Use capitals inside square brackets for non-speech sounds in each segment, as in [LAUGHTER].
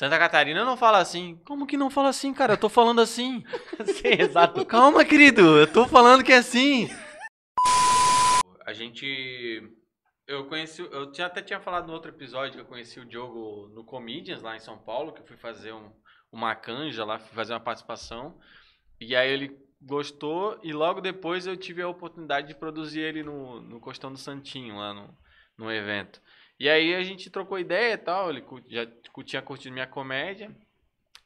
Santa Catarina não fala assim. Como que não fala assim, cara? Eu tô falando assim. [LAUGHS] Sim, exato. Calma, querido. Eu tô falando que é assim. A gente. Eu conheci. Eu tinha, até tinha falado no outro episódio que eu conheci o Diogo no Comedians, lá em São Paulo, que eu fui fazer um, uma canja lá, fui fazer uma participação. E aí ele gostou e logo depois eu tive a oportunidade de produzir ele no, no Costão do Santinho, lá no, no evento. E aí a gente trocou ideia e tal, ele já tinha curtido minha comédia.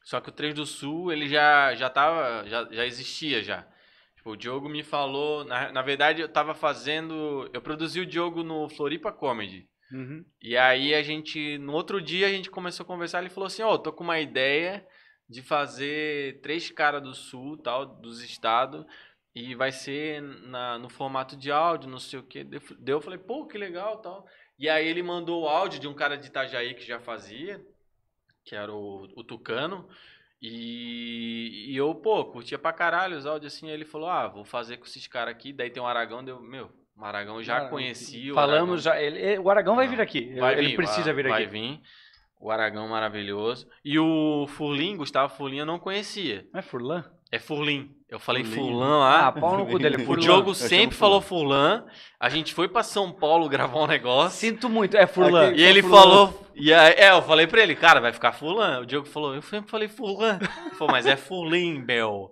Só que o Três do Sul, ele já, já tava, já, já existia já. Tipo, o Diogo me falou, na, na verdade eu tava fazendo, eu produzi o Diogo no Floripa Comedy. Uhum. E aí a gente, no outro dia a gente começou a conversar, ele falou assim, ó, oh, tô com uma ideia de fazer três caras do Sul, tal, dos estados, e vai ser na, no formato de áudio, não sei o que. Deu, eu falei, pô, que legal tal. E aí ele mandou o áudio de um cara de Itajaí que já fazia, que era o, o Tucano. E, e, eu, pô, curtia pra caralho os áudios assim. Aí ele falou, ah, vou fazer com esses caras aqui. Daí tem o um Aragão, deu, meu, o Aragão já Aragão, conhecia. Falamos Aragão. já, ele, o Aragão vai vir aqui. Vai ele, vir, precisa vai, vir aqui. Vai vir. O Aragão maravilhoso. E o Furlim, Gustavo Furlim, eu não conhecia. Não é Furlan? É Furlim. Eu falei Fulan lá. Ah, ah, pau no cu dele. [LAUGHS] O Diogo sempre falou Fulan. A gente foi pra São Paulo gravar um negócio. Sinto muito, é Fulan. E ele Fulan. falou. E aí, é, eu falei pra ele, cara, vai ficar Fulan. O Diogo falou, eu sempre falei Fulan. Ele falou, mas é Fulim, Bel.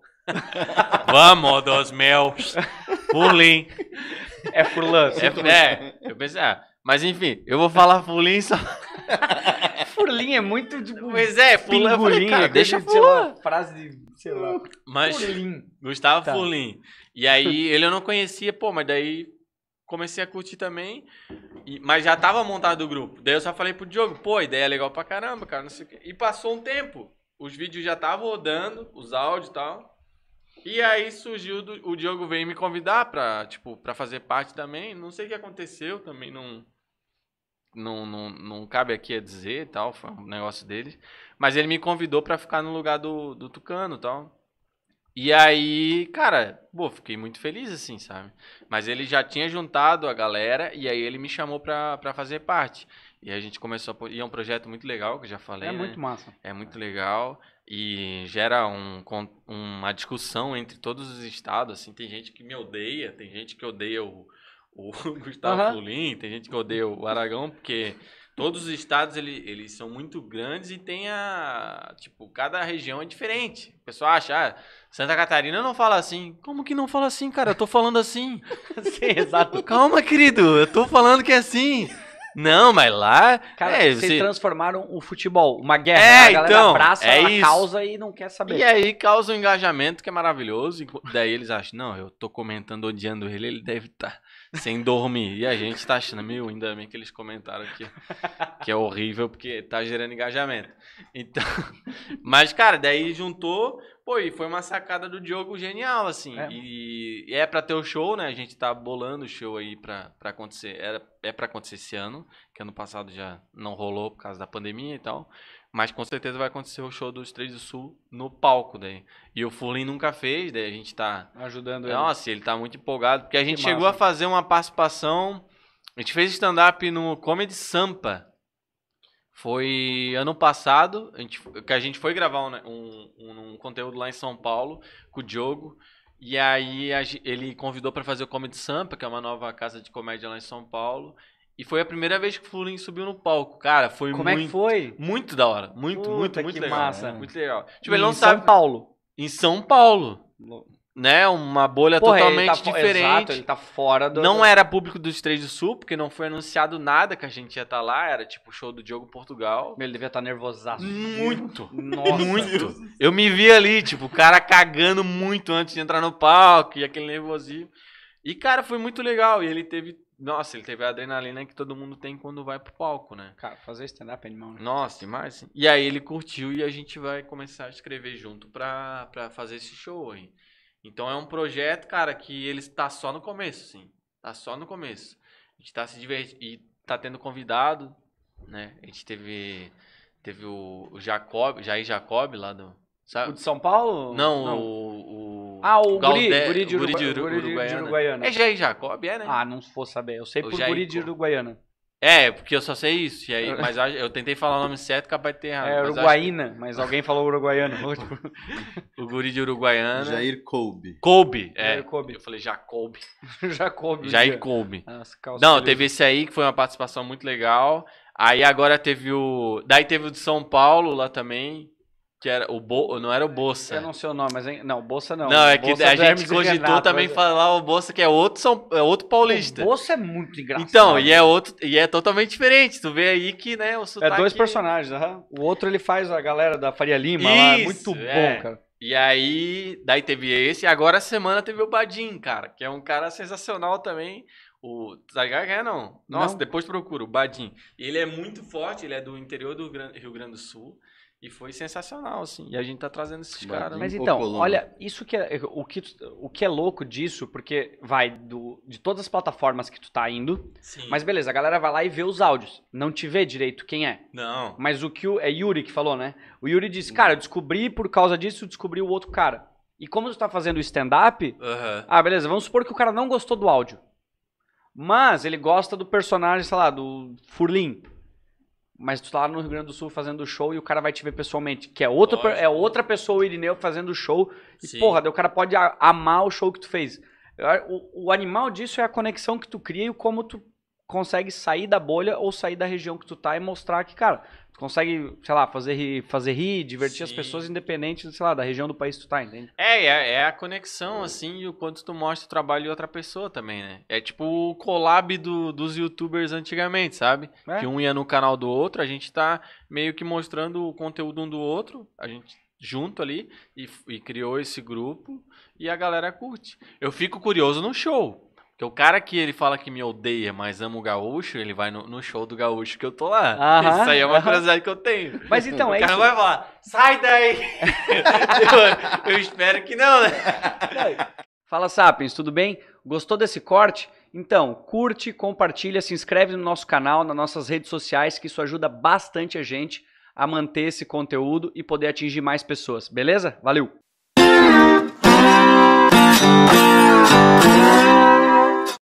[LAUGHS] Vamos, dos meus. Fulim. É Fulan. É, é, eu pensei, ah, mas enfim, eu vou falar Fulim só. [LAUGHS] Furlim é muito. de. Tipo, pois é, Furlim. Eu falei, cara, deixa falar. Frase de, sei lá. Mas, Furlim. Gustavo tá. Furlim. E aí ele eu não conhecia, pô, mas daí comecei a curtir também. E, mas já tava montado o grupo. Daí eu só falei pro Diogo, pô, ideia legal pra caramba, cara, não sei o quê. E passou um tempo. Os vídeos já estavam rodando, os áudios e tal. E aí surgiu, do, o Diogo veio me convidar pra, tipo, pra fazer parte também. Não sei o que aconteceu também, não não, não, não cabe aqui a dizer tal, foi um negócio dele. Mas ele me convidou para ficar no lugar do, do Tucano tal. E aí, cara, pô, fiquei muito feliz assim, sabe? Mas ele já tinha juntado a galera e aí ele me chamou pra, pra fazer parte. E a gente começou a. E é um projeto muito legal, que eu já falei. É né? muito massa. É muito legal. E gera um, uma discussão entre todos os estados. Assim, tem gente que me odeia, tem gente que odeia o, o [LAUGHS] Gustavo Pulim, tem gente que odeia o Aragão, porque todos os estados ele, eles são muito grandes e tem a. Tipo, cada região é diferente. O pessoal acha, ah, Santa Catarina não fala assim. Como que não fala assim, cara? Eu tô falando assim. [LAUGHS] Sim, exato. Calma, querido, eu tô falando que é assim. Não, mas lá. Cara, é, vocês você... transformaram o futebol, uma guerra. É, né? a galera então, abraça é a isso. causa e não quer saber. E aí causa um engajamento que é maravilhoso. daí eles acham, não, eu tô comentando, odiando ele, ele deve estar. Tá sem dormir. E a gente tá achando, meu, ainda bem que eles comentaram que, que é horrível porque tá gerando engajamento. Então, [LAUGHS] mas, cara, daí juntou Pô, e foi uma sacada do Diogo genial, assim. É. E, é para ter o show, né? A gente tá bolando o show aí pra, pra acontecer. Era, é, é para acontecer esse ano, que ano passado já não rolou por causa da pandemia e tal. Mas com certeza vai acontecer o show dos Três do Sul no palco daí. E o Fulim nunca fez, daí a gente tá. Ajudando ele. Nossa, ele tá muito empolgado. Porque a gente chegou a fazer uma participação. A gente fez stand-up no Comedy Sampa. Foi ano passado a gente, que a gente foi gravar um, né, um, um, conteúdo lá em São Paulo com o Diogo. E aí a, ele convidou para fazer o Comedy Sampa, que é uma nova casa de comédia lá em São Paulo. E foi a primeira vez que o Fulin subiu no palco. Cara, foi Como muito. Como é que foi? Muito da hora. Muito, Puta, muito, muito que legal. Massa. Muito legal. Tipo, e ele não em sabe. Em São Paulo. Em São Paulo né? Uma bolha Porra, totalmente ele tá diferente. Exato, ele tá fora do. Não era público dos três do sul, porque não foi anunciado nada que a gente ia estar tá lá. Era tipo show do Diogo Portugal. Ele devia estar tá nervosaço. Muito! Nossa. Muito! Eu me vi ali, tipo, o cara cagando muito antes de entrar no palco e aquele nervosismo. E, cara, foi muito legal. E ele teve. Nossa, ele teve a adrenalina que todo mundo tem quando vai pro palco, né? Cara, fazer stand-up é animal, né? Nossa, demais. Sim. E aí ele curtiu e a gente vai começar a escrever junto pra, pra fazer esse show aí. Então é um projeto, cara, que ele está só no começo, sim. está só no começo. A gente está se divertindo e está tendo convidado, né? A gente teve teve o, o Jacob, Jair Jacob lá do sabe? O de São Paulo? Não, Não. o, o Ah, o Guri, de, Uruguaiana. É Jair Jacob, é, né? Ah, não vou saber. Eu sei o por Jair, Guri de Uruguaiana. É, porque eu só sei isso. E aí, [LAUGHS] mas eu tentei falar o nome certo, capaz de ter errado. É mas que... mas, alguém falou uruguaiano. Tipo, [LAUGHS] o guri de Uruguaiana. Jair Colby. Colby, é. Jair Eu falei Jacob. [LAUGHS] Jacob. Jair Colby. Nossa, Não, teve esse aí que foi uma participação muito legal. Aí agora teve o. Daí teve o de São Paulo lá também, que era o Bo, não era o Bolsa. Eu não sei o nome, mas hein? não, Bolsa não. Não, é que a gente cogitou Renato, também mas... É. falar o Bolsa, que é outro São, é outro paulista. O Bolsa é muito engraçado. Então, e é outro, e é totalmente diferente. Tu vê aí que, né, o sotaque... É dois personagens, o outro ele faz a galera da Faria Lima Isso, lá, é muito é. bom, cara. E aí, daí teve esse, e agora a semana teve o Badim, cara, que é um cara sensacional também. O Zagaga tá é não. Nossa, não. depois procura o Badim. Ele é muito forte, ele é do interior do Rio Grande do Sul. E foi sensacional, assim. E a gente tá trazendo esses caras. Mas então, olha, isso que é, o que o que é louco disso, porque vai do de todas as plataformas que tu tá indo. Sim. Mas beleza, a galera vai lá e vê os áudios. Não te vê direito quem é. Não. Mas o que o, é Yuri que falou, né? O Yuri disse: uhum. "Cara, eu descobri por causa disso, descobriu descobri o outro cara". E como tu tá fazendo o stand up? Uhum. Ah, beleza, vamos supor que o cara não gostou do áudio. Mas ele gosta do personagem, sei lá, do Furlim mas tu tá lá no Rio Grande do Sul fazendo show e o cara vai te ver pessoalmente, que é outra, é outra pessoa, o Irineu, fazendo show. E, Sim. porra, o cara pode amar o show que tu fez. O, o, animal disso é a conexão que tu cria e como tu consegue sair da bolha ou sair da região que tu tá e mostrar que, cara, tu consegue, sei lá, fazer rir, fazer rir divertir Sim. as pessoas independente, sei lá, da região do país que tu tá, entende? É, é, é a conexão, assim, e o quanto tu mostra o trabalho de outra pessoa também, né? É tipo o collab do, dos youtubers antigamente, sabe? É. Que um ia no canal do outro, a gente tá meio que mostrando o conteúdo um do outro, a gente junto ali e, e criou esse grupo e a galera curte. Eu fico curioso no show, porque o cara que ele fala que me odeia, mas ama o gaúcho, ele vai no, no show do gaúcho que eu tô lá. isso aí é uma aham. curiosidade que eu tenho. Mas então, o é cara isso. vai falar, sai daí! [LAUGHS] eu, eu espero que não, né? Fala, Sapiens, tudo bem? Gostou desse corte? Então, curte, compartilha, se inscreve no nosso canal, nas nossas redes sociais, que isso ajuda bastante a gente a manter esse conteúdo e poder atingir mais pessoas, beleza? Valeu!